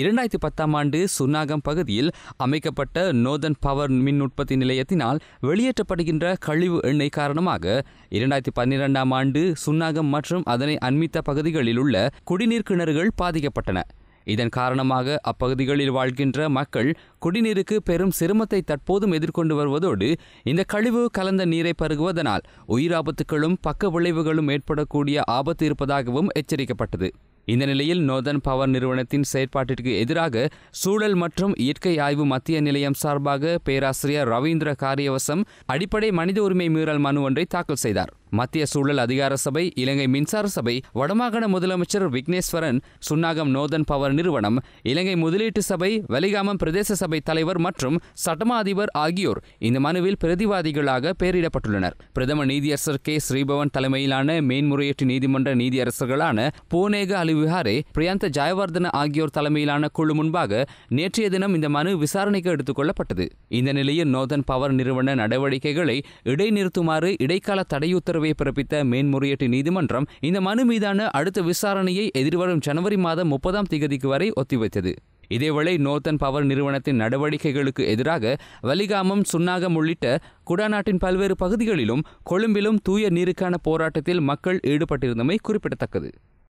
இரண்டாயிரத்தி பத்தாம் ஆண்டு சுன்னாகம் பகுதியில் அமைக்கப்பட்ட நோர்தன் பவர் மின் உற்பத்தி நிலையத்தினால் வெளியேற்றப்படுகின்ற கழிவு எண்ணெய் காரணமாக இரண்டாயிரத்தி பன்னிரெண்டாம் ஆண்டு சுன்னாகம் மற்றும் அதனை அண்மித்த பகுதிகளில் உள்ள குடிநீர் கிணறுகள் பாதிக்கப்பட்டன இதன் காரணமாக அப்பகுதிகளில் வாழ்கின்ற மக்கள் குடிநீருக்கு பெரும் சிரமத்தை தற்போதும் எதிர்கொண்டு வருவதோடு இந்த கழிவு கலந்த நீரை பருகுவதனால் உயிராபத்துகளும் பக்க விளைவுகளும் ஏற்படக்கூடிய ஆபத்து இருப்பதாகவும் எச்சரிக்கப்பட்டது இந்த நிலையில் நோதன் பவர் நிறுவனத்தின் செயற்பாட்டிற்கு எதிராக சூழல் மற்றும் இயற்கை ஆய்வு மத்திய நிலையம் சார்பாக பேராசிரியர் ரவீந்திர காரியவசம் அடிப்படை மனித உரிமை மீறல் மனு ஒன்றை தாக்கல் செய்தார் மத்திய சூழல் அதிகார சபை இலங்கை மின்சார சபை வடமாகாண முதலமைச்சர் விக்னேஸ்வரன் சுன்னாகம் நோதன் பவர் நிறுவனம் இலங்கை முதலீட்டு சபை வலிகாமம் பிரதேச சபை தலைவர் மற்றும் சட்டமா அதிபர் ஆகியோர் இந்த மனுவில் பிரதிவாதிகளாக பெயரிடப்பட்டுள்ளனர் பிரதம நீதியரசர் கே ஸ்ரீபவன் தலைமையிலான மேன்முறையீட்டு நீதிமன்ற நீதியரசர்களான போனேக அலிவிஹாரே பிரியாந்த ஜாயவர்தன ஆகியோர் தலைமையிலான குழு முன்பாக நேற்றைய தினம் இந்த மனு விசாரணைக்கு எடுத்துக் கொள்ளப்பட்டது இந்த நிலையில் நோதன் பவர் நிறுவன நடவடிக்கைகளை இடைநிறுத்துமாறு இடைக்கால தடையுத்தரவு உத்தரவை பிறப்பித்த மேன்முறையீட்டு நீதிமன்றம் இந்த மனு மீதான அடுத்த விசாரணையை எதிர்வரும் ஜனவரி மாதம் முப்பதாம் தேதிக்கு வரை ஒத்திவைத்தது இதேவேளை நோர்த்தன் பவர் நிறுவனத்தின் நடவடிக்கைகளுக்கு எதிராக வலிகாமம் சுன்னாகம் உள்ளிட்ட குடாநாட்டின் பல்வேறு பகுதிகளிலும் கொழும்பிலும் தூய நீருக்கான போராட்டத்தில் மக்கள் ஈடுபட்டிருந்தமை குறிப்பிடத்தக்கது